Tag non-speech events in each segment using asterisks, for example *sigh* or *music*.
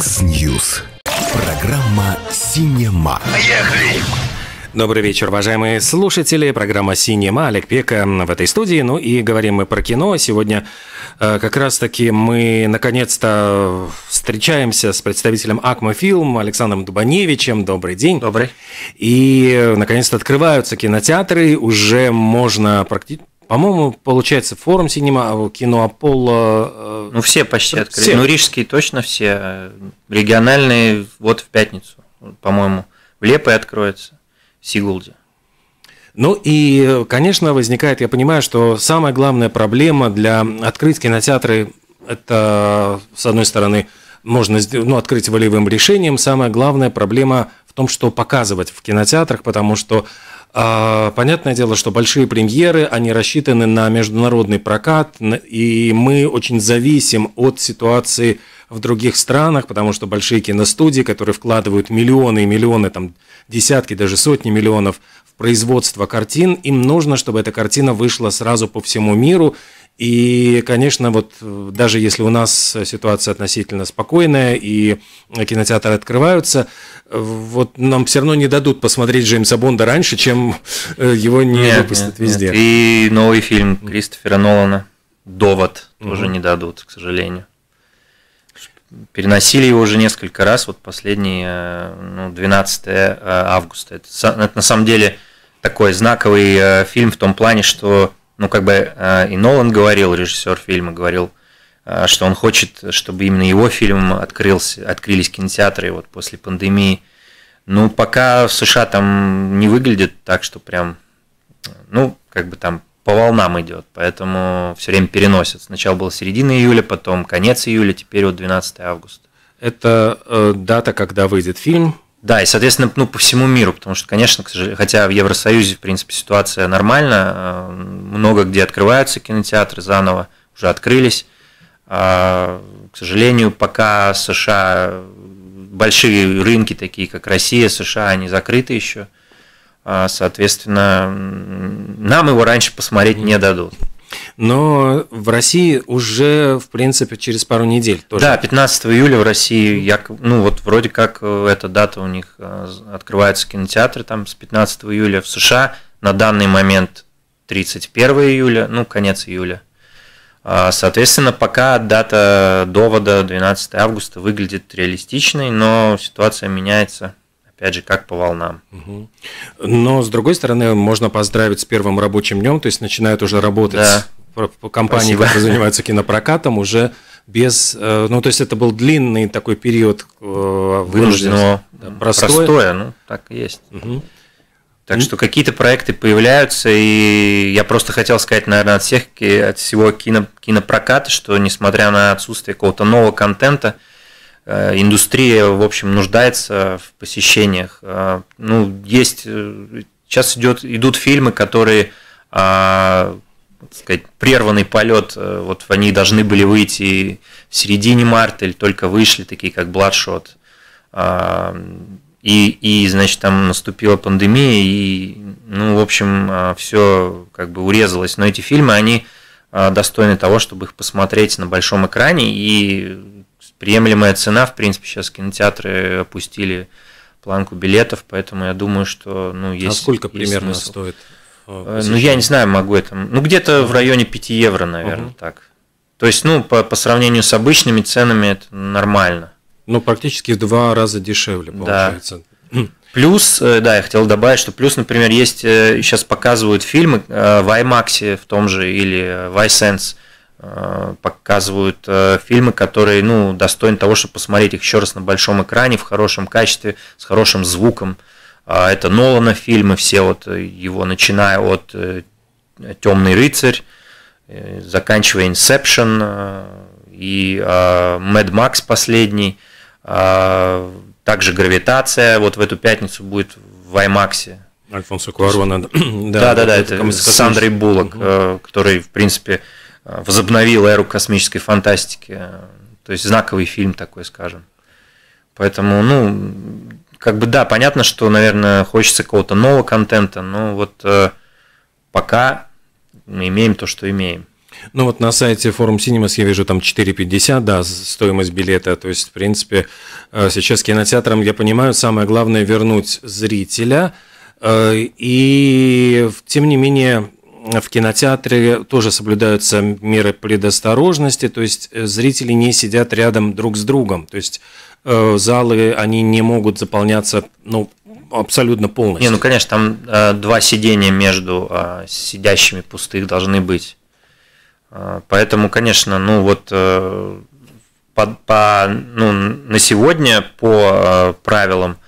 X-News. Программа «Синема». Поехали! Добрый вечер, уважаемые слушатели. Программа «Синема», Олег Пека в этой студии. Ну и говорим мы про кино. Сегодня э, как раз-таки мы наконец-то встречаемся с представителем Акма Фильм Александром Дубаневичем. Добрый день. Добрый. И э, наконец-то открываются кинотеатры. Уже можно практи- по-моему, получается, форум Синема, а кино Аполло. Э, ну, все почти открыли. Все. Ну, рижские точно все. Региональные вот в пятницу, по-моему. В Лепой откроется, в Сигулде. Ну и, конечно, возникает, я понимаю, что самая главная проблема для открыть кинотеатры – это, с одной стороны, можно ну, открыть волевым решением. Самая главная проблема в том, что показывать в кинотеатрах, потому что а, понятное дело, что большие премьеры, они рассчитаны на международный прокат, и мы очень зависим от ситуации в других странах, потому что большие киностудии, которые вкладывают миллионы и миллионы, там десятки, даже сотни миллионов в производство картин, им нужно, чтобы эта картина вышла сразу по всему миру, и, конечно, вот э, даже если у нас ситуация относительно спокойная и кинотеатры открываются, э, вот нам все равно не дадут посмотреть Джеймса Бонда раньше, чем э, его не нет, выпустят нет, везде. Нет. И новый фильм Кристофера Нолана «Довод» угу. тоже не дадут, к сожалению. Переносили его уже несколько раз, вот последний, ну, 12 августа. Это, это на самом деле такой знаковый фильм в том плане, что ну, как бы э, и Нолан говорил, режиссер фильма говорил, э, что он хочет, чтобы именно его фильм открылся, открылись кинотеатры вот после пандемии. Ну, пока в США там не выглядит так, что прям, э, ну, как бы там по волнам идет, поэтому все время переносят. Сначала было середина июля, потом конец июля, теперь вот 12 августа. Это э, дата, когда выйдет фильм, да, и, соответственно, ну, по всему миру, потому что, конечно, к сожалению, хотя в Евросоюзе, в принципе, ситуация нормальна, э, много где открываются кинотеатры заново, уже открылись. А, к сожалению, пока США, большие рынки такие, как Россия, США, они закрыты еще, а, соответственно, нам его раньше посмотреть не дадут. Но в России уже, в принципе, через пару недель тоже. Да, 15 июля в России, ну вот вроде как э, эта дата у них э, открывается кинотеатры там с 15 июля в США, на данный момент 31 июля, ну конец июля. А, соответственно, пока дата довода 12 августа выглядит реалистичной, но ситуация меняется опять же, как по волнам. Угу. Но, с другой стороны, можно поздравить с первым рабочим днем, то есть начинают уже работать да. компании, Спасибо. которые занимаются кинопрокатом, уже без, э, ну то есть это был длинный такой период э, вынужденного да, простоя. простоя, ну так и есть. Угу. Так что какие-то проекты появляются, и я просто хотел сказать, наверное, от всех, от всего кино, кинопроката, что несмотря на отсутствие какого-то нового контента, Э, индустрия, в общем, нуждается в посещениях. Э, ну, есть, э, сейчас идет, идут фильмы, которые а, сказать, прерванный полет, вот они должны были выйти в середине марта или только вышли, такие как Бладшот. А, и, и значит, там наступила пандемия, и, ну, в общем, а, все как бы урезалось. Но эти фильмы, они достойны того, чтобы их посмотреть на большом экране, и приемлемая цена, в принципе, сейчас кинотеатры опустили планку билетов, поэтому я думаю, что ну, а есть. А сколько есть примерно смысл. стоит? Э, э, ну, я не знаю, могу это. Ну, где-то в районе 5 евро, наверное, угу. так. То есть, ну, по, по сравнению с обычными ценами это нормально. Ну, практически в два раза дешевле получается. Да. Хм. Плюс, э, да, я хотел добавить, что плюс, например, есть, сейчас показывают фильмы в IMAX в том же или в iSense, Э, показывают э, фильмы, которые, ну, достойны того, чтобы посмотреть их еще раз на большом экране, в хорошем качестве, с хорошим звуком. А, это Нолана фильмы, все вот э, его, начиная от «Темный рыцарь», заканчивая «Инсепшн», и а, «Мэд Макс» последний, а, также «Гравитация», вот в эту пятницу будет в «Аймаксе», Альфонсо Куарона. Да, да, да, да это, это Сандрей Буллок, угу. который, в принципе, Э, возобновил эру космической фантастики. Э, то есть знаковый фильм такой, скажем. Поэтому, ну, как бы да, понятно, что, наверное, хочется какого-то нового контента, но вот э, пока мы имеем то, что имеем. Ну вот на сайте форум Cinemas я вижу там 4,50, да, стоимость билета. То есть, в принципе, сейчас кинотеатрам, я понимаю, самое главное вернуть зрителя. И, тем не менее, в кинотеатре тоже соблюдаются меры предосторожности, то есть э, зрители не сидят рядом друг с другом, то есть э, залы, они не могут заполняться, ну, абсолютно полностью. Не, ну, конечно, там э, два сидения между э, сидящими пустых должны быть. Э, поэтому, конечно, ну вот э, по, по, ну, на сегодня по э, правилам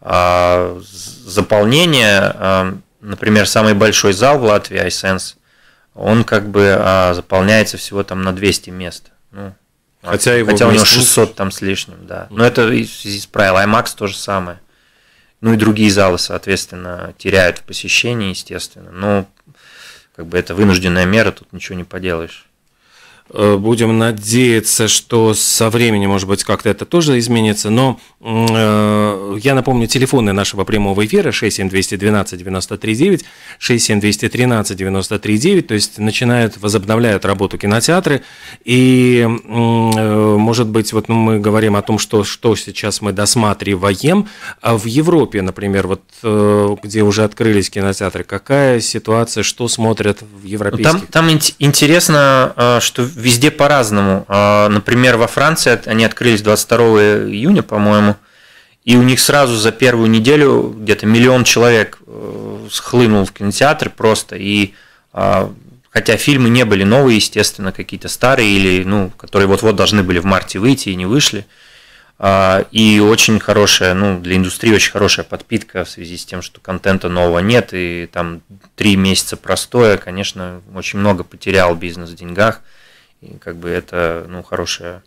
э, заполнения э, например, самый большой зал в Латвии, iSense, он как бы а, заполняется всего там на 200 мест. Ну, хотя, его хотя у него 600 там с лишним, да. Но это из, из правил. IMAX то же самое. Ну и другие залы, соответственно, теряют в посещении, естественно. Но как бы это вынужденная мера, тут ничего не поделаешь. Э, будем надеяться, что со временем, может быть, как-то это тоже изменится. Но э, я напомню, телефоны нашего прямого эфира 67212-93-9, 67213-93-9, то есть начинают, возобновляют работу кинотеатры. И, э, может быть, вот ну, мы говорим о том, что, что сейчас мы досматриваем. А в Европе, например, вот э, где уже открылись кинотеатры, какая ситуация, что смотрят в европейских? Там, там интересно, а, что везде по-разному. А, например, во Франции они открылись 22 июня, по-моему, и у них сразу за первую неделю где-то миллион человек э, схлынул в кинотеатр просто. И а, хотя фильмы не были новые, естественно, какие-то старые или ну, которые вот-вот должны были в марте выйти и не вышли. А, и очень хорошая, ну, для индустрии очень хорошая подпитка в связи с тем, что контента нового нет, и там три месяца простое, конечно, очень много потерял бизнес в деньгах. И как бы это, ну, хорошая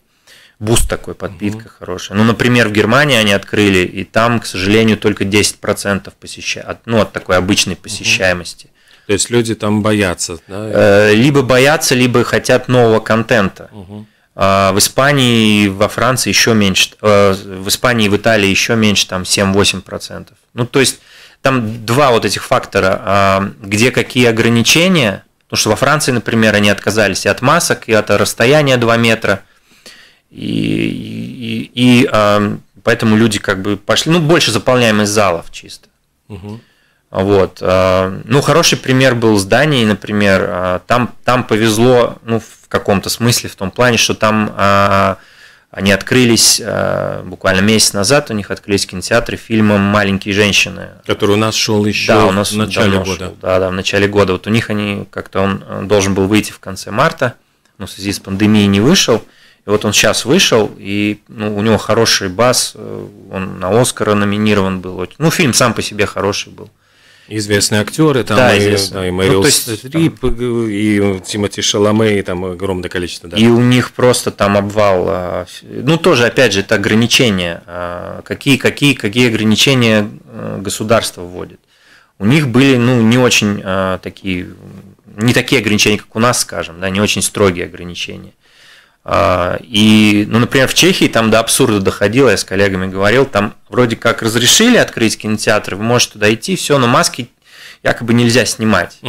буст такой, подпитка угу. хорошая. Ну, например, в Германии они открыли, и там, к сожалению, только 10% посещают, ну, от такой обычной посещаемости. Угу. То есть люди там боятся, да? Э, либо боятся, либо хотят нового контента. Угу. В Испании, во Франции еще меньше, э, в Испании и в Италии еще меньше, там 7-8%. Ну, то есть там два вот этих фактора, а, где какие ограничения, Потому что во Франции, например, они отказались и от масок, и от расстояния 2 метра. И, и, и э, поэтому люди как бы пошли, ну, больше заполняемость залов чисто. Угу. Вот. А, ну, хороший пример был с Данией, например. А, там, там повезло, ну, в каком-то смысле, в том плане, что там... Они открылись э, буквально месяц назад, у них открылись кинотеатры фильмом «Маленькие женщины». Который у нас шел еще да, у нас в начале года. Шел, да, да, в начале года. Вот у них они как-то он э, должен был выйти в конце марта, но в связи с пандемией не вышел. И вот он сейчас вышел, и ну, у него хороший бас, э, он на Оскара номинирован был. Ну, фильм сам по себе хороший был. Известные актеры, там да, и, да, и ну, Мэрил ну, Стрип, там... и Тимати Шаломе, и там огромное количество. Да. И у них просто там обвал. А, ну, тоже, опять же, это ограничения. А, какие, какие, какие ограничения а, государство вводит? У них были, ну, не очень такие, не такие ограничения, как у нас, скажем, да, не очень строгие ограничения. А, и, ну, например, в Чехии там до абсурда доходило, я с коллегами говорил, там вроде как разрешили открыть кинотеатр, вы можете туда идти, все, но маски якобы нельзя снимать.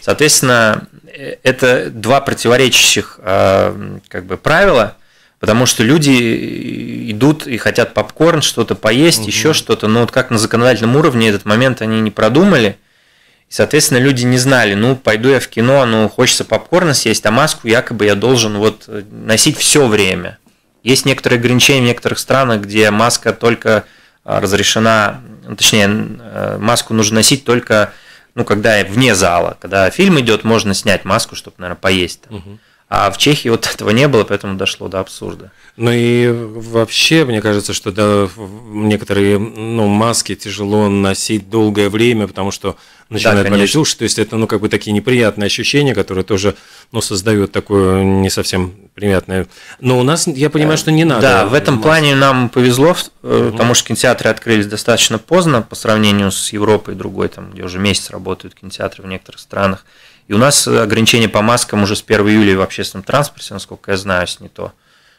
Соответственно, э, это два противоречащих а, как бы правила, потому что люди идут и хотят попкорн, что-то поесть, угу. еще что-то, но вот как на законодательном уровне этот момент они не продумали – и, соответственно, люди не знали, ну, пойду я в кино, ну, хочется попкорна съесть, а маску якобы я должен вот э, носить все время. Есть некоторые ограничения в некоторых странах, где маска только а, разрешена, ну, точнее, э, маску нужно носить только, ну, когда вне зала. Когда фильм идет, можно снять маску, чтобы, наверное, поесть. Там. Угу. А в Чехии вот этого не было, поэтому дошло до абсурда. Ну и вообще, мне кажется, что да, некоторые ну, маски тяжело носить долгое время, потому что начинает да, болеть уши. То есть это ну, как бы такие неприятные ощущения, которые тоже ну, создают такое не совсем приятное. Но у нас, я понимаю, э, что не надо. Да, в этом маски. плане нам повезло, э, потому что кинотеатры открылись достаточно поздно по сравнению с Европой другой, там, где уже месяц работают кинотеатры в некоторых странах. И у нас ограничение по маскам уже с 1 июля в общественном транспорте, насколько я знаю, с не то.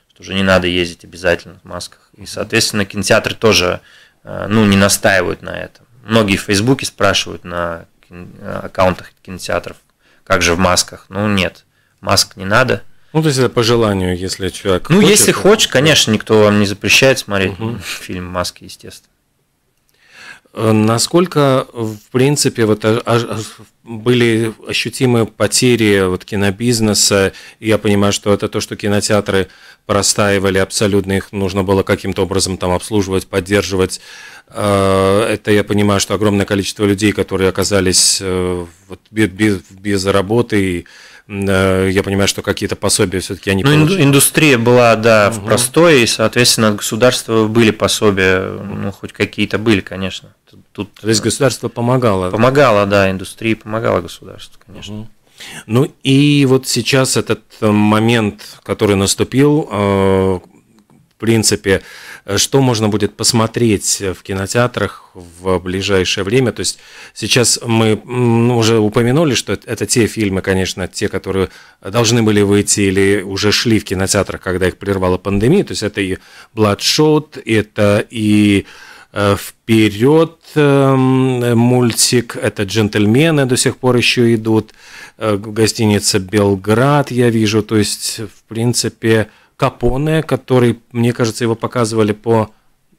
Что уже не надо ездить обязательно в масках. И, соответственно, кинотеатры тоже э, ну, не настаивают на этом. Многие в Фейсбуке спрашивают на э, аккаунтах кинотеатров, как же в масках. Ну, нет, маск не надо. Ну, то есть это по желанию, если человек. Ну, хочет, если хочешь, то... конечно, никто вам не запрещает смотреть угу. фильм Маски, естественно. Насколько, в принципе, вот, а, а, а, были ощутимы потери вот, кинобизнеса? Я понимаю, что это то, что кинотеатры простаивали абсолютно, их нужно было каким-то образом там обслуживать, поддерживать. А, это я понимаю, что огромное количество людей, которые оказались э, вот, без, без работы и Э, я понимаю, что какие-то пособия все-таки они ну, Индустрия была, да, угу. в простое, и, соответственно, от государства были пособия, ну, хоть какие-то были, конечно. Тут, То есть государство помогало? Помогало, да, индустрии помогало государство, конечно. Угу. Ну и вот сейчас этот э, момент, который наступил, э, принципе, э, что можно будет посмотреть э, в кинотеатрах в ближайшее время. То есть сейчас мы ну, уже упомянули, что это те фильмы, конечно, те, которые должны были выйти или уже шли в кинотеатрах, когда их прервала пандемия. То есть это и «Бладшот», это и э, вперед эм, мультик, это джентльмены до сих пор еще идут, гостиница Белград я вижу, то есть в принципе Капоне, который, мне кажется, его показывали по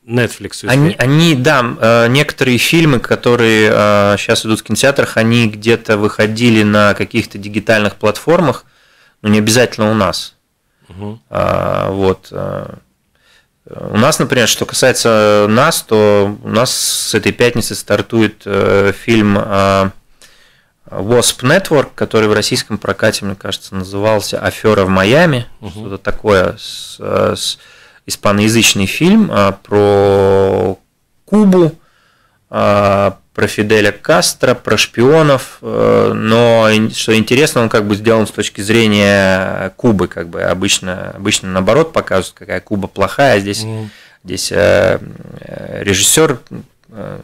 Netflix. Они, они, да, э, некоторые фильмы, которые э, сейчас идут в кинотеатрах, они где-то выходили на каких-то дигитальных платформах, но не обязательно у нас. Угу. А, вот. Э, у нас, например, что касается нас, то у нас с этой пятницы стартует фильм а, Wasp Network, который в российском прокате, мне кажется, назывался «Афера в Майами», угу. что-то такое, с, э, с испаноязычный фильм а, про Кубу, а, про Фиделя Кастро, про шпионов, э, но что интересно, он как бы сделан с точки зрения Кубы, как бы обычно, обычно наоборот показывают, какая Куба плохая, а здесь, угу. здесь э, режиссер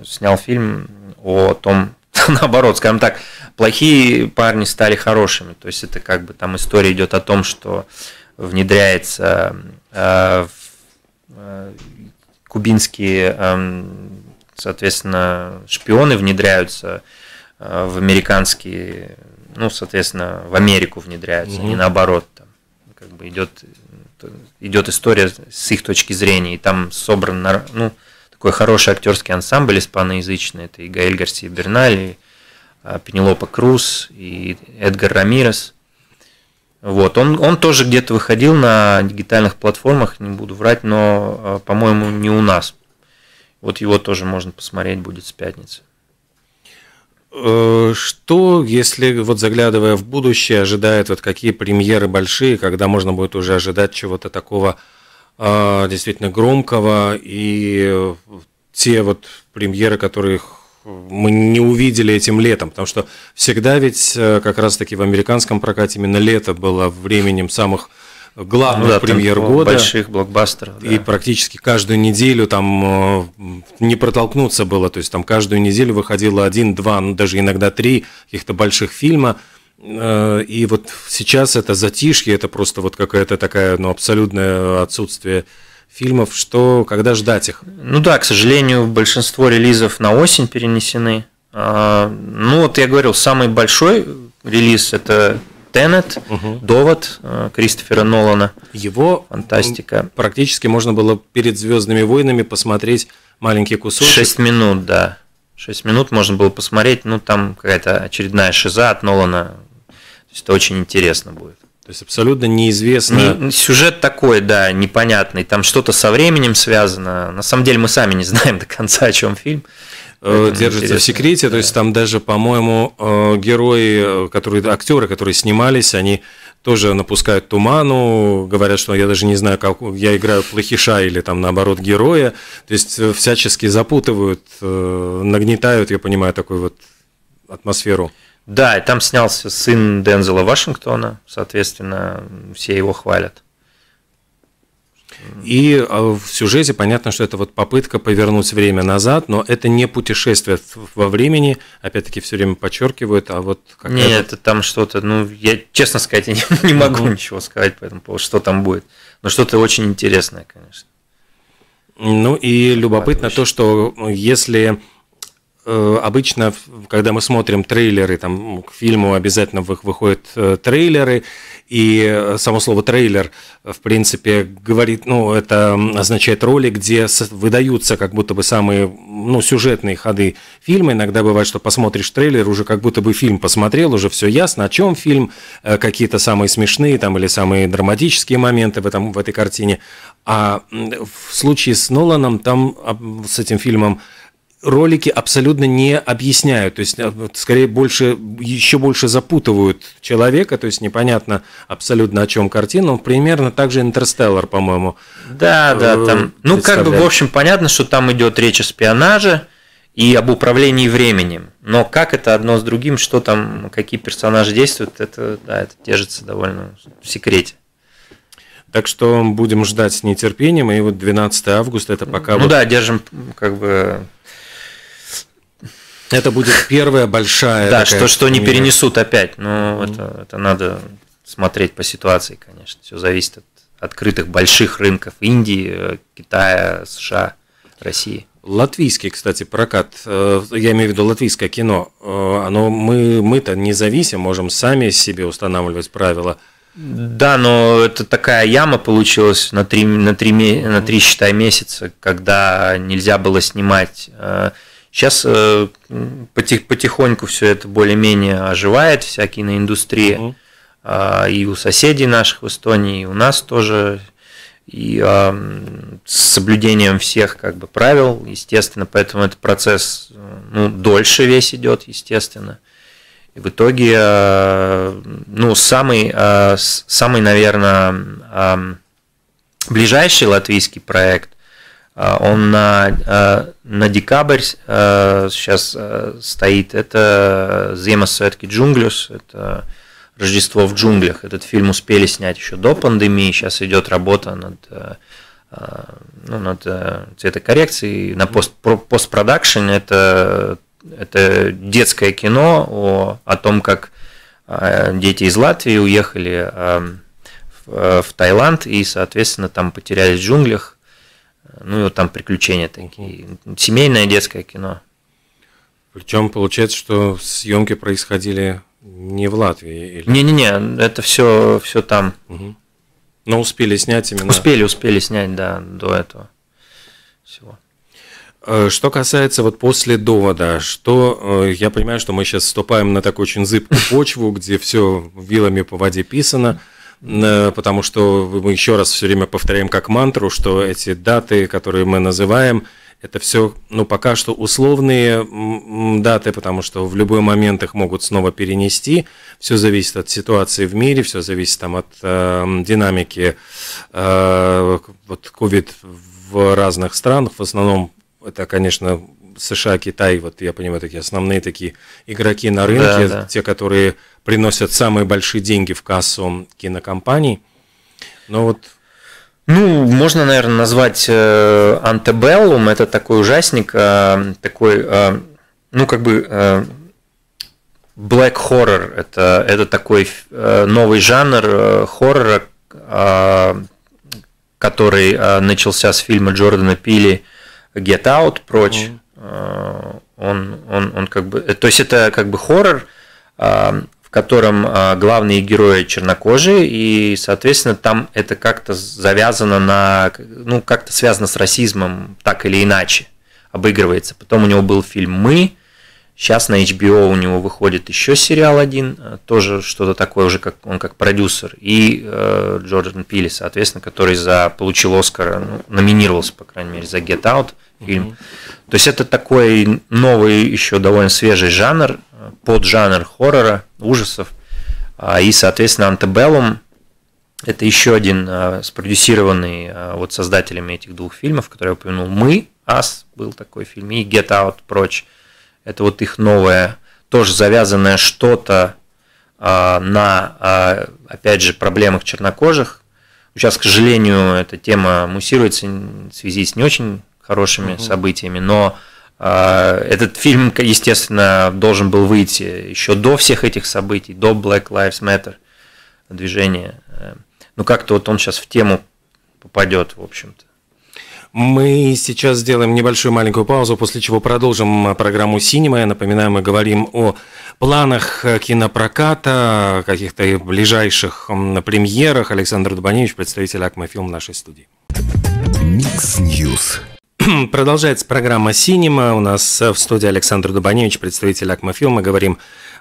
снял фильм о том, *laughs* наоборот, скажем так, плохие парни стали хорошими. То есть это как бы там история идет о том, что внедряется э, э, кубинские, э, соответственно, шпионы внедряются э, в американские, ну, соответственно, в Америку внедряются, Mm-hmm. не наоборот. Там, как бы идет э, идет история с их точки зрения, и там собран, ну, такой хороший актерский ансамбль испаноязычный. Это и Гаэль Гарсия Берналь, и а, Пенелопа Круз, и Эдгар Рамирес. Вот, он, он тоже где-то выходил на дигитальных платформах, не буду врать, но, а, по-моему, не у нас. Вот его тоже можно посмотреть будет с пятницы. Э, что, если вот заглядывая в будущее, ожидает вот какие премьеры большие, когда можно будет уже ожидать чего-то такого а, действительно громкого, и те вот премьеры, которых мы не увидели этим летом, потому что всегда ведь э, как раз-таки в американском прокате именно лето было временем самых главных ну да, премьер года. Больших блокбастеров. И да. практически каждую неделю там э, не протолкнуться было, то есть там каждую неделю выходило один, два, ну, даже иногда три каких-то больших фильма – Э, и вот сейчас это затишье, это просто вот какая-то такая, ну, абсолютное отсутствие фильмов, что, когда ждать их? Ну да, к сожалению, большинство релизов на осень перенесены. А, ну вот я говорил, самый большой релиз это Теннет, угу. Довод э, Кристофера Нолана. Его фантастика. Практически можно было перед Звездными войнами посмотреть маленький кусочек. Шесть минут, да. шесть минут можно было посмотреть, ну там какая-то очередная шиза от Нолана это очень интересно будет. То есть абсолютно неизвестно. сюжет такой, да, непонятный. Там что-то со временем связано. На самом деле мы сами не знаем до конца, о чем фильм. Э, держится в секрете, да. то есть там даже, по-моему, э, герои, э, которые актеры, которые снимались, они тоже напускают туману, говорят, что я даже не знаю, как я играю плохиша или там наоборот героя, то есть всячески запутывают, нагнетают, я понимаю, такую вот атмосферу. Да, и там снялся сын Дензела Вашингтона, соответственно, все его хвалят. И э, в сюжете понятно, что это вот попытка повернуть время назад, но это не путешествие во времени, опять-таки все время подчеркивают, а вот как Нет, это... там что-то, ну, я, честно сказать, я не, *laughs* не могу mm ничего сказать по этому поводу, что там будет. Но что-то очень интересное, конечно. Ну и любопытно Подвыще. то, что э, если Э, обычно, когда мы смотрим трейлеры, там ну, к фильму обязательно выходят э, трейлеры, и э, само слово трейлер, в принципе, говорит, ну, это означает ролик, где выдаются как будто бы самые, ну, сюжетные ходы фильма. Иногда бывает, что посмотришь трейлер, уже как будто бы фильм посмотрел, уже все ясно, о чем фильм, какие-то самые смешные там или самые драматические моменты в, этом, в этой картине. А в случае с Ноланом, там с этим фильмом ролики абсолютно не объясняют, то есть э, скорее больше, еще больше запутывают человека, то есть непонятно абсолютно о чем картина. Ну, примерно так же «Интерстеллар», по-моему. Да, да, там. Ну, как бы, в общем, понятно, что там идет речь о спионаже и об управлении временем. Но как это одно с другим, что там, какие персонажи действуют, это, да, это держится довольно в секрете. Так что будем ждать с нетерпением. И вот 12 августа это пока... Ну вот... да, держим как бы это будет первая большая. Да, что, что не перенесут опять. Но это, это надо смотреть по ситуации, конечно. Все зависит от открытых больших рынков Индии, Китая, США, России. Латвийский, кстати, прокат, э, я имею в виду латвийское кино, э, оно, мы, мы-то не зависим, можем сами себе устанавливать правила. Да, но это такая яма получилась на три, на три, на три считай, месяца, когда нельзя было снимать э, Сейчас э, потихоньку все это более-менее оживает, вся киноиндустрия. Угу. Э, а, и у соседей наших в Эстонии, и у нас тоже. И э, с соблюдением всех как бы правил, естественно, поэтому этот процесс э, ну, дольше весь идет, естественно. И в итоге, э, ну, самый, э, самый, наверное, э, ближайший латвийский проект а, он на, а, на декабрь а, сейчас стоит. Это «Зема сетки джунглюс», это «Рождество в джунглях». Этот фильм успели снять еще до пандемии, сейчас идет работа над ну, над цветокоррекцией. На пост, постпродакшн это, это детское кино о, о том, как дети из Латвии уехали в, в Таиланд и, соответственно, там потерялись в джунглях, ну и вот там приключения такие. Семейное детское кино. Причем получается, что съемки происходили не в Латвии. Или... Не-не-не, это все, все там. Угу. Но успели снять именно. Успели, успели снять, да, до этого всего. Э, что касается вот после довода, что э, я понимаю, что мы сейчас вступаем на такую очень зыбкую почву, где все вилами по воде писано. Э, потому что мы еще раз все время повторяем как мантру, что эти даты, которые мы называем, это все, ну, пока что условные даты, потому что в любой момент их могут снова перенести. Все зависит от ситуации в мире, все зависит там от э, динамики э, вот COVID в разных странах. В основном это, конечно, США, Китай, вот я понимаю, такие основные такие игроки на рынке, да, да. те, которые приносят самые большие деньги в кассу кинокомпаний. Но вот ну, можно, наверное, назвать Антебеллум. Э, это такой ужасник, э, такой, э, ну, как бы Black Horror, это, это такой новый жанр хоррора, который начался с фильма Джордана Пили «Get Out», «Прочь», mm. Э, он, он, он как бы, э, то есть это как бы хоррор, э, в котором главные герои чернокожие, и, соответственно, там это как-то завязано на, ну, как-то связано с расизмом, так или иначе, обыгрывается. Потом у него был фильм «Мы», Сейчас на HBO у него выходит еще сериал один, э, тоже что-то такое уже, как он как продюсер, и э, Джордан Пили, соответственно, который за, получил Оскар, ну, номинировался, по крайней мере, за Get Out фильм. Mm-hmm. То есть это такой новый, еще довольно свежий жанр, э, поджанр хоррора, ужасов. А, и, соответственно, Antebellum – это еще один э, спродюсированный вот создателями этих двух фильмов, которые я упомянул. «Мы», «Ас» был такой фильм, и «Get Out», «Прочь» это вот их новое, тоже завязанное что-то э, на, э, опять же, проблемах чернокожих. Сейчас, к сожалению, эта тема муссируется в связи с не очень хорошими угу. событиями, но э, этот фильм, естественно, должен был выйти еще до всех этих событий, до Black Lives Matter движения. Э, ну, как-то вот он сейчас в тему попадет, в общем-то. Мы сейчас сделаем небольшую маленькую паузу, после чего продолжим программу «Синема». Я напоминаю, мы говорим о планах кинопроката, каких-то ближайших премьерах. Александр Дубаневич, представитель «Акмофилм» в нашей студии. Микс Ньюс. *clears throat* Продолжается программа «Синема». У нас в студии Александр Дубаневич, представитель «Акмофилм». Мы говорим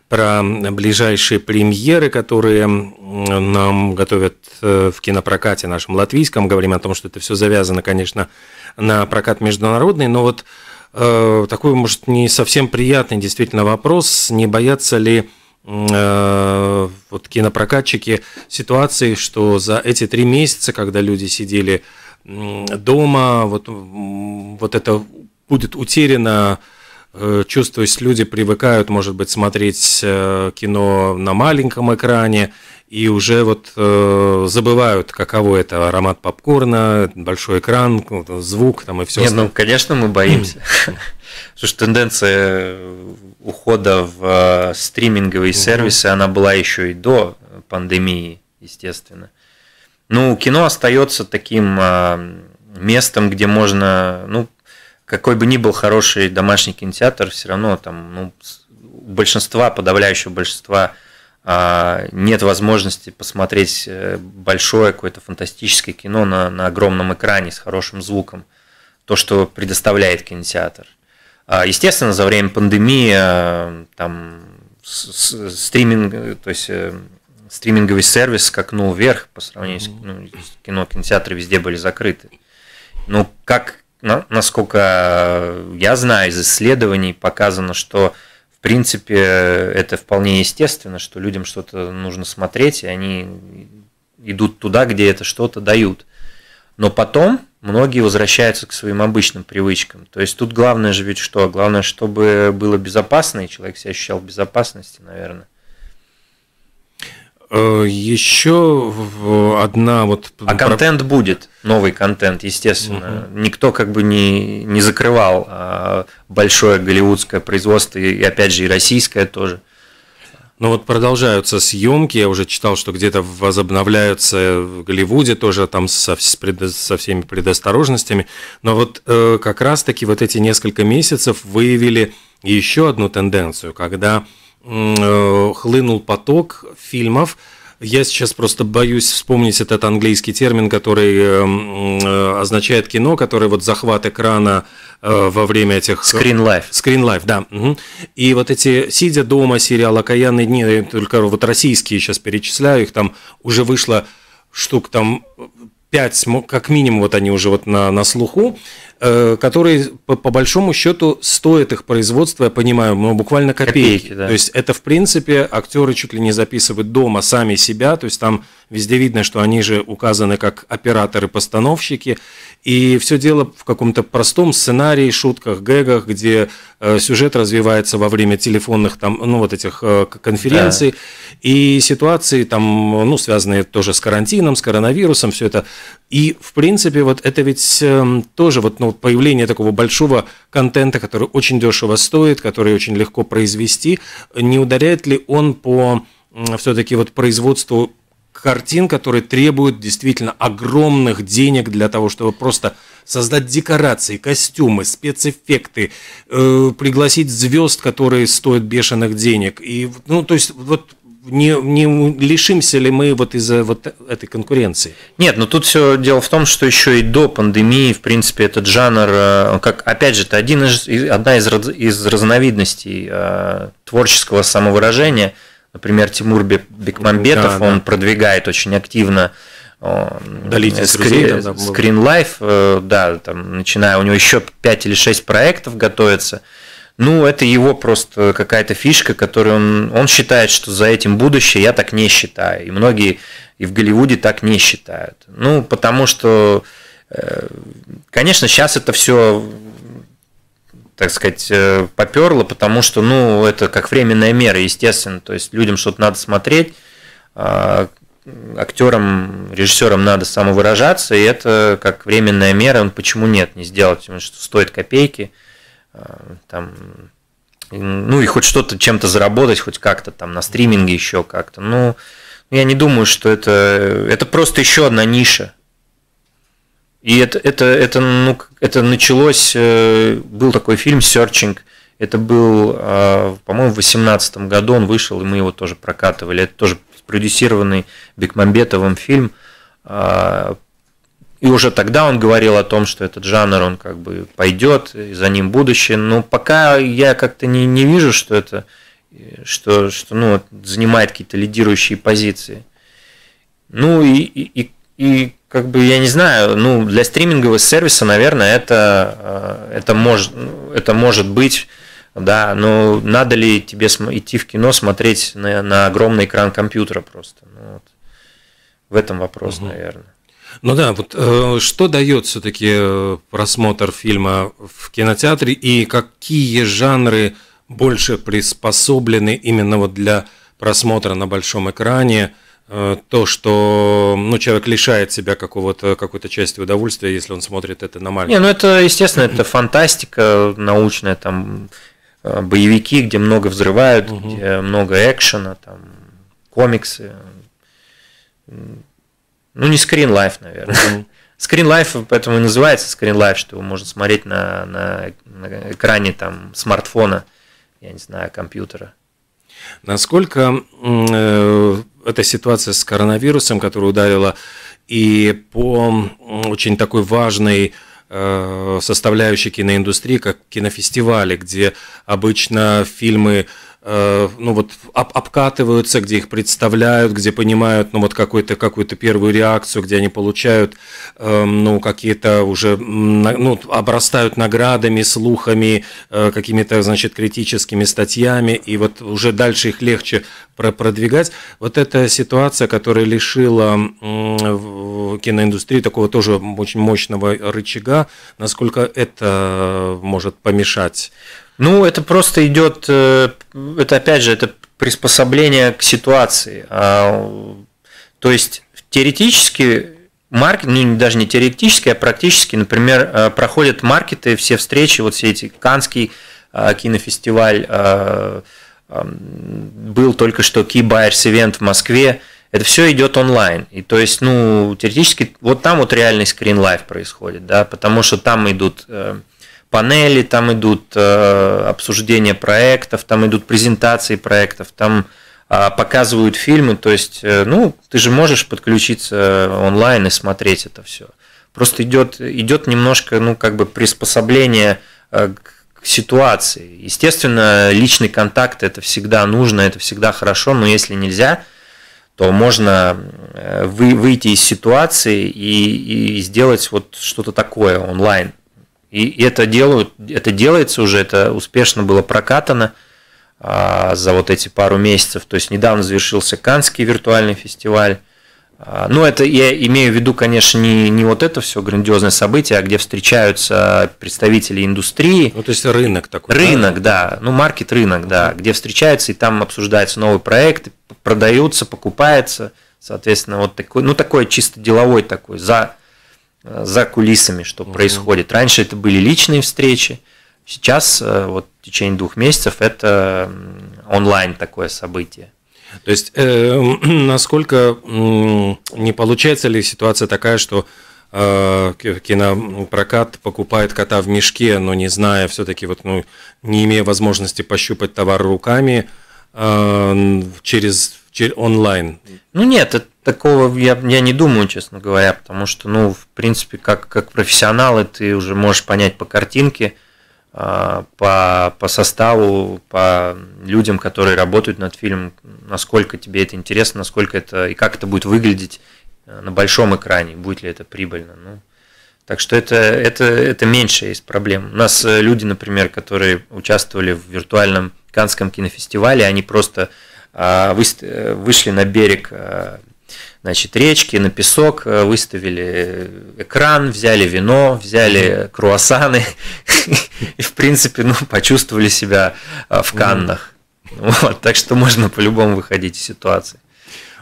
про ближайшие премьеры, которые нам готовят э, в кинопрокате нашем латвийском. Говорим о том, что это все завязано, конечно, на прокат международный, но вот э, такой, может, не совсем приятный действительно вопрос, не боятся ли э, вот кинопрокатчики ситуации, что за эти три месяца, когда люди сидели дома, вот, вот это будет утеряно Э, чувствуюсь, люди привыкают, может быть, смотреть э, кино на маленьком экране и уже вот э, забывают, каково это аромат попкорна, большой экран, звук там и все. Нет, ну, конечно, мы боимся. Слушай, тенденция ухода в стриминговые сервисы, она была еще и до пандемии, естественно. Ну, кино остается таким местом, где можно, ну, какой бы ни был хороший домашний кинотеатр, все равно там ну, у большинства, подавляющего большинства а, нет возможности посмотреть э, большое какое-то фантастическое кино на, на огромном экране с хорошим звуком. То, что предоставляет кинотеатр. А, естественно, за время пандемии э, там стриминг, э, то есть стриминговый сервис скакнул вверх по сравнению с ну, кино, кинотеатры везде были закрыты. Ну, как насколько я знаю, из исследований показано, что в принципе это вполне естественно, что людям что-то нужно смотреть, и они идут туда, где это что-то дают. Но потом многие возвращаются к своим обычным привычкам. То есть тут главное же ведь что? Главное, чтобы было безопасно, и человек себя ощущал в безопасности, наверное. Э, еще одна вот... А контент будет, новый контент, естественно. Угу. Никто как бы не, не закрывал а большое голливудское производство, и опять же и российское тоже. Но ну вот продолжаются съемки, я уже читал, что где-то возобновляются в Голливуде тоже там со, со всеми предосторожностями. Но вот э, как раз-таки вот эти несколько месяцев выявили еще одну тенденцию, когда Э, хлынул поток фильмов. Я сейчас просто боюсь вспомнить этот английский термин, который э, э, означает кино, который вот захват экрана во время этих... Screen Life. Screen Life, да. И вот эти «Сидя дома», сериал «Окаянные дни», только вот российские сейчас перечисляю, их там уже вышло штук там пять, как минимум, вот они уже вот на, на слуху, э, которые по, по большому счету стоят их производство, я понимаю, ну, буквально копейки. копейки да. То есть это, в принципе, актеры чуть ли не записывают дома сами себя, то есть там везде видно, что они же указаны как операторы-постановщики, и все дело в каком-то простом сценарии, шутках, гэгах, где э, сюжет развивается во время телефонных там, ну, вот этих э, конференций, да и ситуации там, ну, связанные тоже с карантином, с коронавирусом, все это. И, в принципе, вот это ведь эм, тоже вот, ну, появление такого большого контента, который очень дешево стоит, который очень легко произвести, не ударяет ли он по все-таки вот производству картин, которые требуют действительно огромных денег для того, чтобы просто создать декорации, костюмы, спецэффекты, э, пригласить звезд, которые стоят бешеных денег. И, ну, то есть, вот не, не лишимся ли мы вот из-за вот этой конкуренции? Нет, но ну тут все дело в том, что еще и до пандемии, в принципе, этот жанр, э, как, опять же, это один из, одна из, из разновидностей э, творческого самовыражения. Например, Тимур Бекмамбетов, да, он да. продвигает очень активно э, Удалите скри... Screen Life, э, да, там, начиная, у него еще 5 или 6 проектов готовится. Ну, это его просто какая-то фишка, которую он, он считает, что за этим будущее, я так не считаю. И многие и в Голливуде так не считают. Ну, потому что, э, конечно, сейчас это все так сказать, э, поперло, потому что, ну, это как временная мера, естественно. То есть людям что-то надо смотреть, а актерам, режиссерам надо самовыражаться, и это как временная мера, Он почему нет, не сделать, потому что стоит копейки – там, ну и хоть что-то чем-то заработать, хоть как-то там на стриминге еще как-то. Ну, я не думаю, что это, это просто еще одна ниша. И это, это, это, ну, это началось, э, был такой фильм «Серчинг», это был, э, по-моему, в 2018 году он вышел, и мы его тоже прокатывали. Это тоже спродюсированный Бекмамбетовым фильм а, и уже тогда он говорил о том, что этот жанр, он как бы пойдет, и за ним будущее. Но пока я как-то не, не вижу, что это э, что, что ну, занимает какие-то лидирующие позиции. Ну и, и, и как бы я не знаю, ну для стримингового сервиса, наверное, это, э, это, может это может быть, да, но надо ли тебе идти в кино смотреть на, на огромный экран компьютера просто? Ну, вот. В этом вопрос, угу. наверное. Ну да, вот э, что дает все-таки э, просмотр фильма в кинотеатре и какие жанры больше приспособлены именно вот для просмотра на большом экране? Э, то, что ну, человек лишает себя какого-то, какой-то части удовольствия, если он смотрит это на маленьком. Не, ну это, естественно, это фантастика научная, там э, боевики, где много взрывают, угу. где много экшена, там комиксы, ну, не Screen Life, наверное. Mm-hmm. Screen Life, поэтому и называется Screen Life, что можно смотреть на, на, на экране там, смартфона, я не знаю, компьютера. Насколько э, эта ситуация с коронавирусом, которая ударила и по очень такой важной э, составляющей киноиндустрии, как кинофестивали, где обычно фильмы Э, ну вот об, обкатываются, где их представляют, где понимают, ну вот какую-то какую-то первую реакцию, где они получают, э, ну какие-то уже, ну обрастают наградами, слухами, э, какими-то, значит, критическими статьями, и вот уже дальше их легче про продвигать. Вот эта ситуация, которая лишила э, киноиндустрии такого тоже очень мощного рычага, насколько это может помешать? Ну, это просто идет, э, это опять же, это приспособление к ситуации. А, то есть теоретически маркет, ну даже не теоретически, а практически, например, э, проходят маркеты, все встречи, вот все эти Канский э, кинофестиваль, эм, был только что Key Buyers Event в Москве, это все идет онлайн. И то есть, ну, теоретически, вот там вот реальный скрин лайв происходит, да, потому что там идут панели там идут, э, обсуждения проектов, там идут презентации проектов, там а, показывают фильмы, то есть, э, ну, ты же можешь подключиться э, онлайн и смотреть это все. Просто идет, идет немножко, ну, как бы приспособление к ситуации. Естественно, личный контакт это всегда нужно, это всегда хорошо, но если нельзя, то можно вы, выйти из ситуации и, и сделать вот что-то такое онлайн. И это, делают, это делается уже, это успешно было прокатано а, за вот эти пару месяцев. То есть недавно завершился Канский виртуальный фестиваль. А, ну, это я имею в виду, конечно, не, не вот это все грандиозное событие, а где встречаются представители индустрии. Ну, то есть рынок такой. Рынок, да. Ну, да. Ну, маркет-рынок, да. Где встречаются и там обсуждаются новые проекты, продаются, покупаются. Соответственно, вот такой, ну, такой чисто деловой такой, за Э, за кулисами, что угу. происходит. Раньше это были личные встречи, сейчас э, вот в течение двух месяцев это онлайн такое событие. То есть, э, *clears throat* насколько э, не получается ли ситуация такая, что э, кинопрокат покупает кота в мешке, но не зная все-таки, вот, ну, не имея возможности пощупать товар руками, э, через онлайн? Ну нет, это, такого я, я не думаю, честно говоря, потому что, ну, в принципе, как, как профессионалы ты уже можешь понять по картинке, а, по, по составу, по людям, которые работают над фильмом, насколько тебе это интересно, насколько это и как это будет выглядеть э, на большом экране, будет ли это прибыльно. Ну, так что это, это, это меньше из проблем. У нас э, люди, например, которые участвовали в виртуальном Канском кинофестивале, они просто а, вышли на берег а, значит, речки, на песок, а, выставили экран, взяли вино, взяли круассаны и, в принципе, ну, почувствовали себя в Каннах. Вот, так что можно по-любому выходить из ситуации.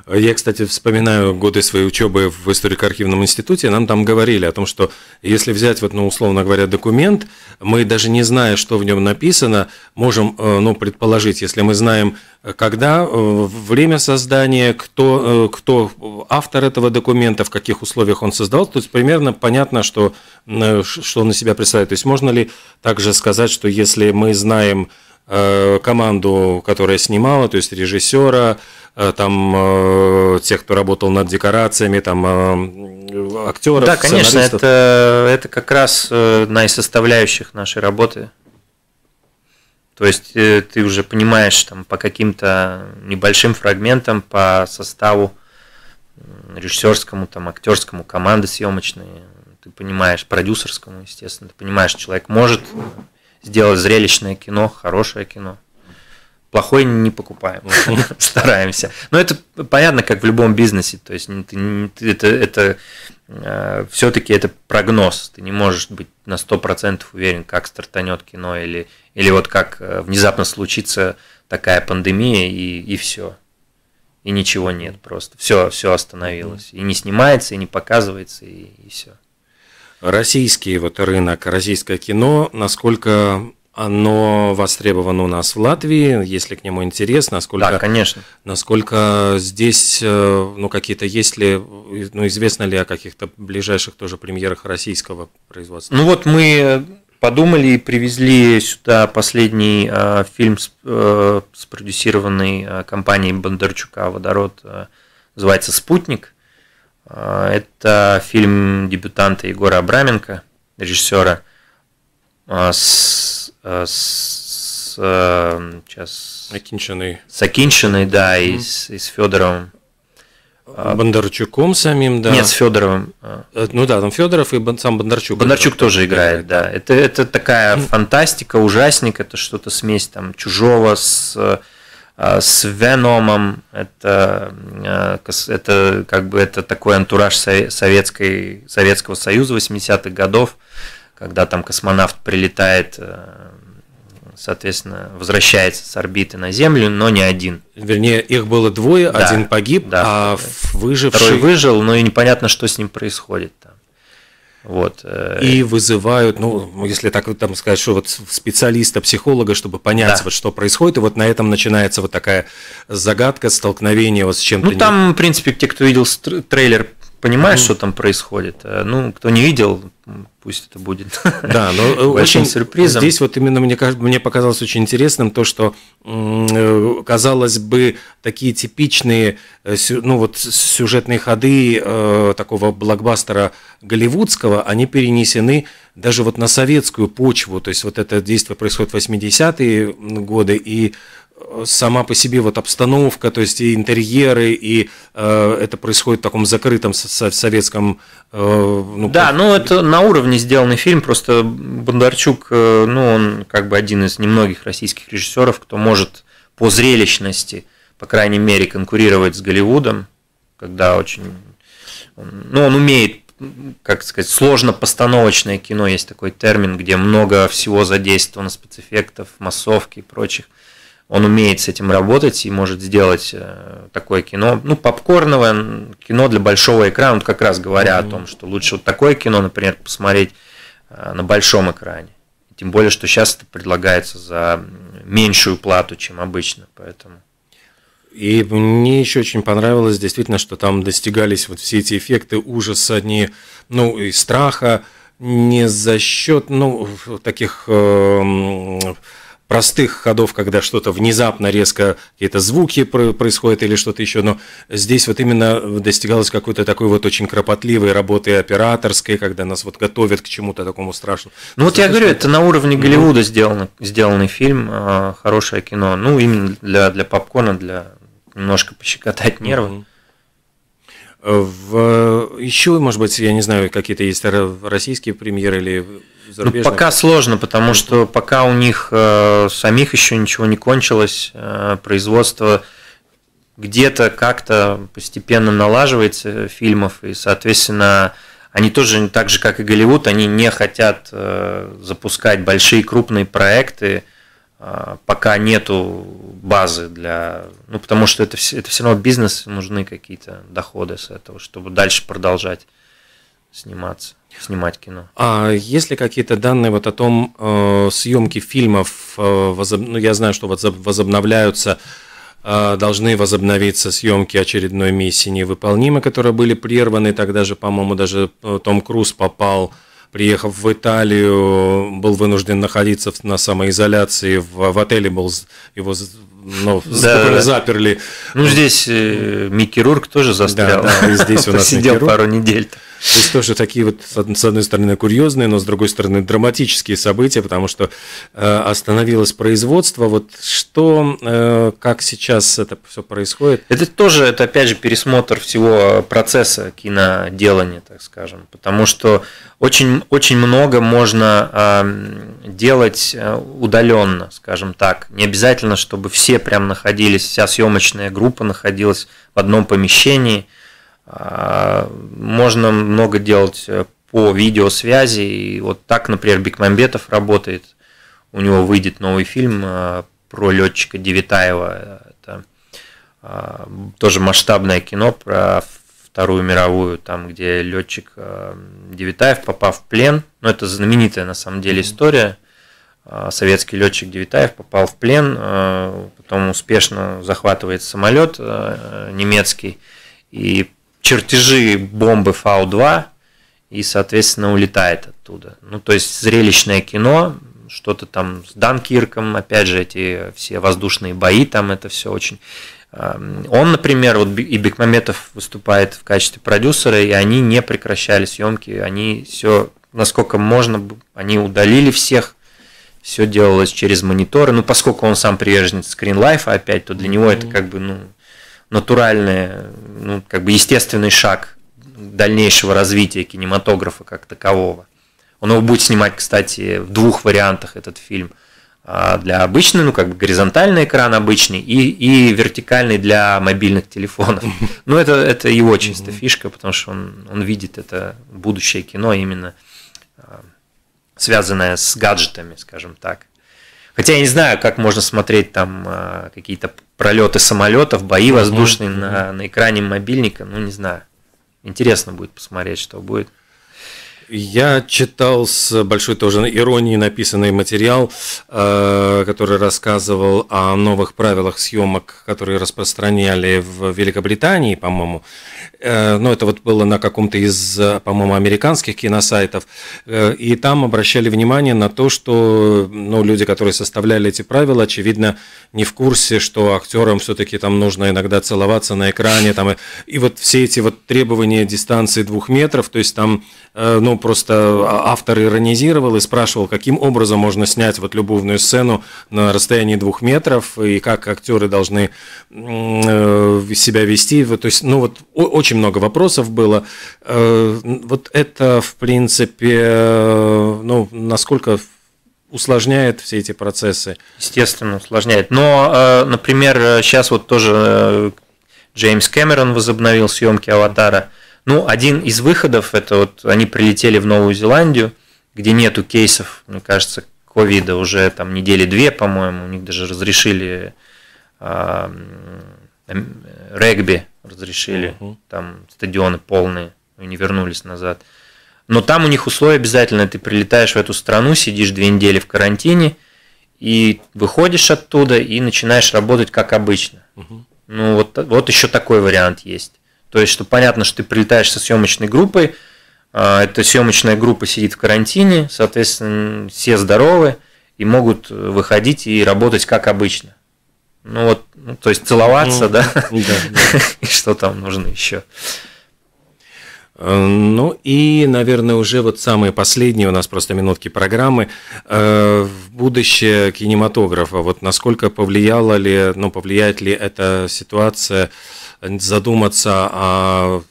Я, кстати, вспоминаю годы своей учебы в историко-архивном институте, нам там говорили о том, что если взять, вот, ну, условно говоря, документ, мы даже не зная, что в нем написано, можем э, ну, предположить, если мы знаем, когда, э, время создания, кто, э, кто автор этого документа, в каких условиях он создал, то есть примерно понятно, что, что он из себя представляет. То есть можно ли также сказать, что если мы знаем команду, которая снимала, то есть режиссера, Э, там э, тех, кто работал над декорациями, там э, актеров. Да, конечно, это, это как раз одна из составляющих нашей работы. То есть ты уже понимаешь там по каким-то небольшим фрагментам, по составу режиссерскому, там, актерскому, команды съемочной, ты понимаешь, продюсерскому, естественно, ты понимаешь, человек может сделать зрелищное кино, хорошее кино плохой не покупаем, *laughs* стараемся. Но это понятно, как в любом бизнесе, то есть ну, это, это э, все-таки это прогноз, ты не можешь быть на 100% уверен, как стартанет кино или, или вот как э, внезапно случится такая пандемия и, и все. И ничего нет просто. Все, все остановилось. И не снимается, и не показывается, и, и все российский вот рынок, российское кино, насколько оно востребовано у нас в Латвии, если к нему интерес, насколько, да, конечно. насколько здесь, э, ну, какие-то есть ли, ну, известно ли о каких-то ближайших тоже премьерах российского производства? Ну, вот мы подумали и привезли сюда последний э, фильм, э, спродюсированный э, компанией Бондарчука «Водород», э, называется «Спутник». Э, это фильм дебютанта Егора Абраменко, режиссера, э, с Э, с, эм, сейчас... Акиншиной. С Акиншиной, да, mm-hmm. и, с, и с Федоровым. Э, Бондарчуком самим, да. Нет, с Федоровым. Э, ну да, там Федоров и сам Бондарчук. Бондарчук тоже играет, да. Это, это такая фантастика, ужасник, это что-то смесь там чужого с, с Веномом. Это, это как бы это такой антураж советской, Советского Союза 80-х годов когда там космонавт прилетает, э, соответственно, возвращается с орбиты на Землю, но не один. Вернее, их было двое, да, один погиб, да, а выживший... Второй выжил, но и непонятно, что с ним происходит там. Вот. Э, и вызывают, ну, если так там сказать, что вот специалиста, психолога, чтобы понять, да. вот что происходит, и вот на этом начинается вот такая загадка, столкновение вот с чем-то. Ну, там, не... в принципе, те, кто видел трейлер понимаешь, mm. что там происходит. А, ну, кто не видел, пусть это будет *laughs* да, но э, большим очень, сюрпризом. Здесь вот именно мне, мне показалось очень интересным то, что, э, казалось бы, такие типичные э, ну, вот, сюжетные ходы такого блокбастера голливудского, они перенесены даже вот на советскую почву. То есть вот это действие происходит в 80-е годы, и сама по себе вот обстановка, то есть и интерьеры, и э, это происходит в таком закрытом советском... Э, ну, да, как... ну это на уровне сделанный фильм, просто Бондарчук, э, ну он как бы один из немногих российских режиссеров, кто может по зрелищности, по крайней мере, конкурировать с Голливудом, когда очень... Ну он умеет как сказать, сложно постановочное кино, есть такой термин, где много всего задействовано, спецэффектов, массовки и прочих он умеет с этим работать и может сделать э, такое кино. Ну, попкорновое кино для большого экрана, вот как раз говоря mm-hmm. о том, что лучше вот такое кино, например, посмотреть э, на большом экране. Тем более, что сейчас это предлагается за меньшую плату, чем обычно, поэтому... И мне еще очень понравилось действительно, что там достигались вот все эти эффекты ужаса, не, ну и страха, не за счет, ну, таких э, простых ходов, когда что-то внезапно, резко, какие-то звуки происходят или что-то еще, но здесь вот именно достигалось какой-то такой вот очень кропотливой работы операторской, когда нас вот готовят к чему-то такому страшному. Ну вот я говорю, это на уровне Голливуда ну. сделан, сделанный фильм, а, хорошее кино, ну именно для, для попкорна, для немножко пощекотать нервы. В... Еще, может быть, я не знаю, какие-то есть российские премьеры или зарубежных? Ну, пока сложно, потому что пока у них э, самих еще ничего не кончилось, э, производство где-то как-то постепенно налаживается фильмов, и, соответственно, они тоже так же, как и Голливуд, они не хотят э, запускать большие крупные проекты, э, пока нету базы для... Ну, потому что это, это все равно бизнес, нужны какие-то доходы с этого, чтобы дальше продолжать сниматься, снимать кино. А есть ли какие-то данные вот о том, э, съемки фильмов, э, возоб... ну, я знаю, что возобновляются, э, должны возобновиться съемки очередной миссии невыполнимы, которые были прерваны, тогда же, по-моему, даже э, Том Круз попал, приехав в Италию, был вынужден находиться на самоизоляции, в, в отеле был его ну, *laughs* да, заперли. Ну, здесь э, Микки Рурк тоже застрял. Да, да, и здесь у *laughs* нас сидел пару недель. То есть тоже такие вот, с одной стороны, курьезные, но с другой стороны, драматические события, потому что э, остановилось производство. Вот что, э, как сейчас это все происходит? Это тоже, это опять же пересмотр всего э, процесса киноделания, так скажем, потому что очень, очень много можно делать удаленно, скажем так. Не обязательно, чтобы все прям находились, вся съемочная группа находилась в одном помещении – а, можно много делать э, по видеосвязи. И вот так, например, Бекмамбетов работает. У него выйдет новый фильм э, про летчика Девитаева. Это а, тоже масштабное кино про Вторую мировую, там, где летчик э, Девитаев, попав в плен, ну, это знаменитая на самом деле история, а, советский летчик Девитаев попал в плен, потом успешно захватывает самолет немецкий, и чертежи бомбы Фау-2 и, соответственно, улетает оттуда. Ну, то есть зрелищное кино, что-то там с Данкирком, опять же, эти все воздушные бои, там это все очень... Э, он, например, вот и Бекмаметов выступает в качестве продюсера, и они не прекращали съемки, они все, насколько можно, они удалили всех, все делалось через мониторы. Ну, поскольку он сам приверженец скринлайфа опять, то для него это как бы, ну, натуральный, ну, как бы естественный шаг дальнейшего развития кинематографа как такового. Он его будет снимать, кстати, в двух вариантах этот фильм. А, для обычной, ну как бы горизонтальный экран обычный и, и вертикальный для мобильных телефонов. *laughs* Ну это, это его чисто фишка, потому что он, он видит это будущее кино именно а, связанное с гаджетами, скажем так. Хотя я не знаю, как можно смотреть там а, какие-то пролеты самолетов, бои воздушные mm-hmm. на, на экране мобильника, ну не знаю. Интересно будет посмотреть, что будет. Я читал с большой тоже иронией написанный материал, э, который рассказывал о новых правилах съемок, которые распространяли в Великобритании, по-моему. Э, Но ну, это вот было на каком-то из, по-моему, американских киносайтов. Э, и там обращали внимание на то, что ну, люди, которые составляли эти правила, очевидно, не в курсе, что актерам все-таки там нужно иногда целоваться на экране. Там, и, и вот все эти вот требования дистанции двух метров, то есть там, ну, просто а, автор иронизировал и спрашивал, каким образом можно снять вот любовную сцену на расстоянии двух метров, и как актеры должны э, себя вести. То есть, ну, вот очень много вопросов было. Э, вот это, в принципе, э, ну, насколько усложняет все эти процессы. Естественно, усложняет. Но, например, сейчас вот тоже Джеймс Кэмерон возобновил съемки «Аватара». Mm ну, один из выходов, это вот они прилетели в Новую Зеландию, где нету кейсов, мне кажется, ковида уже там недели две, по-моему, у них даже разрешили а, э, регби, разрешили, угу. там стадионы полные, они вернулись назад. Но там у них условия обязательно, ты прилетаешь в эту страну, сидишь две недели в карантине, и выходишь оттуда и начинаешь работать как обычно. Угу. Ну, вот, вот еще такой вариант есть. То есть, что понятно, что ты прилетаешь со съемочной группой, а, эта съемочная группа сидит в карантине, соответственно, все здоровы и могут э, выходить и работать как обычно. Ну вот, ну, то есть целоваться, ну, да? Да. да. *laughs* И что там нужно еще? Э, ну и, наверное, уже вот самые последние у нас просто минутки программы. Э, в будущее кинематографа, вот насколько повлияла ли, ну, повлияет ли эта ситуация задуматься о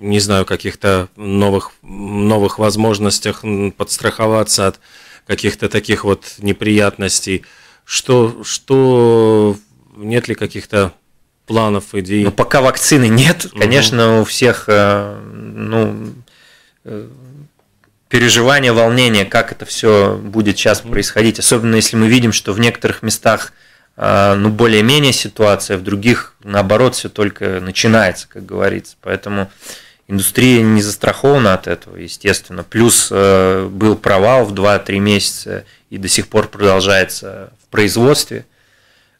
не знаю, каких-то новых, новых возможностях подстраховаться от каких-то таких вот неприятностей. Что, что нет ли каких-то планов, идей? Ну, пока вакцины нет, угу. конечно, у всех э, ну, э, переживания, волнения, как это все будет сейчас происходить. Особенно если мы видим, что в некоторых местах а, ну, более-менее ситуация, в других, наоборот, все только начинается, как говорится. Поэтому индустрия не застрахована от этого, естественно. Плюс э, был провал в 2-3 месяца и до сих пор продолжается в производстве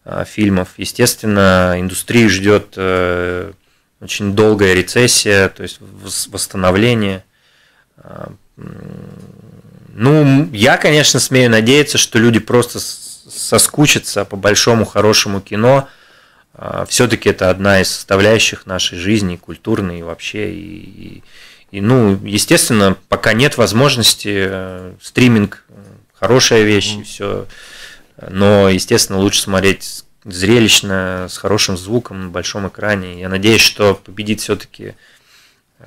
а, фильмов. Естественно, индустрию ждет э, очень долгая рецессия, то есть восстановление. А, ну, я, конечно, смею надеяться, что люди просто соскучиться по большому хорошему кино. А, все-таки это одна из составляющих нашей жизни, культурной и вообще. И, и, и, ну, естественно, пока нет возможности, э, стриминг э, хорошая вещь, mm. и все. Но, естественно, лучше смотреть зрелищно, с хорошим звуком на большом экране. Я надеюсь, что победит все-таки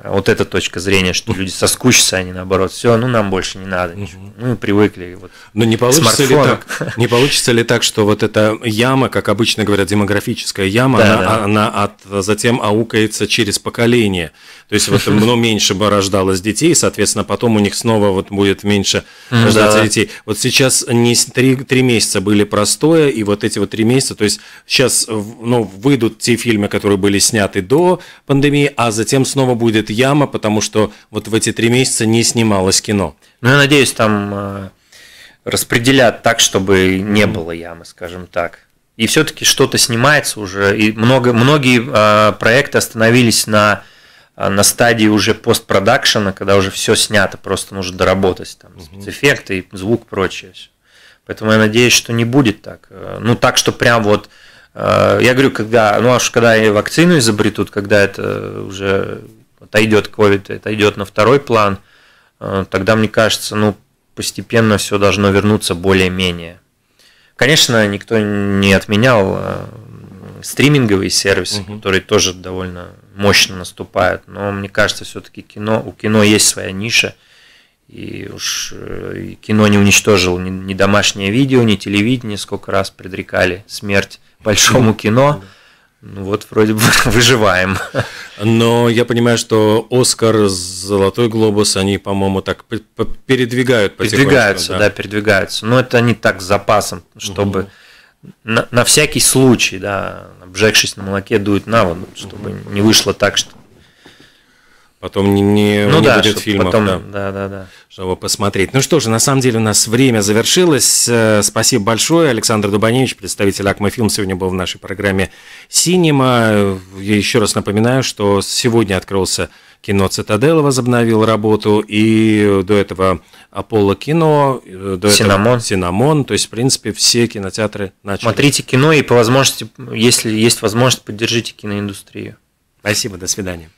вот эта точка зрения, что люди соскучатся, они наоборот, все, ну нам больше не надо ничего. Ну, привыкли. Вот, Но не получится, ли так, не получится ли так, что вот эта яма, как обычно говорят, демографическая яма, да, она, да. она от, затем аукается через поколение. То есть вот ну, меньше бы рождалось детей, соответственно, потом у них снова вот будет меньше рождаться да. детей. Вот сейчас не три, три месяца были простое, и вот эти вот три месяца, то есть сейчас ну, выйдут те фильмы, которые были сняты до пандемии, а затем снова будет будет яма, потому что вот в эти три месяца не снималось кино. Ну, я надеюсь, там э, распределят так, чтобы не было ямы, скажем так. И все-таки что-то снимается уже. И много, многие э, проекты остановились на, э, на стадии уже постпродакшена, когда уже все снято, просто нужно доработать там, угу. спецэффекты, и звук, прочее. Поэтому я надеюсь, что не будет так. Ну, так, что прям вот... я говорю, когда, ну аж когда и вакцину изобретут, когда это уже отойдет ковид, отойдет на второй план, э, тогда, мне кажется, ну, постепенно все должно вернуться более-менее. Конечно, никто не отменял э, стриминговые сервисы, угу. которые тоже довольно мощно наступают, но мне кажется, все-таки кино, у кино есть своя ниша, и уж э, и кино не уничтожило ни, ни домашнее видео, ни телевидение, сколько раз предрекали смерть *laughs* большому кино. Да ну вот вроде бы *laughs* выживаем. Но я понимаю, что Оскар, Золотой глобус, они, по-моему, так передвигают Передвигаются, да? да, передвигаются. Но это они так с запасом, чтобы угу. на, на всякий случай, да, обжегшись на молоке, дуют на воду, чтобы угу. не вышло так, что Потом не, не, ну не да, будет фильмов. Потом, да. да, да, да. Чтобы посмотреть. Ну что же, на самом деле у нас время завершилось. Э, спасибо большое. Александр Дубаневич, представитель Акма сегодня был в нашей программе «Синема». Я еще раз напоминаю, что сегодня открылся кино «Цитадел» возобновил работу, и до этого «Аполло кино», э, до «Синамон». Этого «Синамон», то есть, в принципе, все кинотеатры начали. Смотрите кино и по возможности, если есть возможность, поддержите киноиндустрию. Спасибо, до свидания.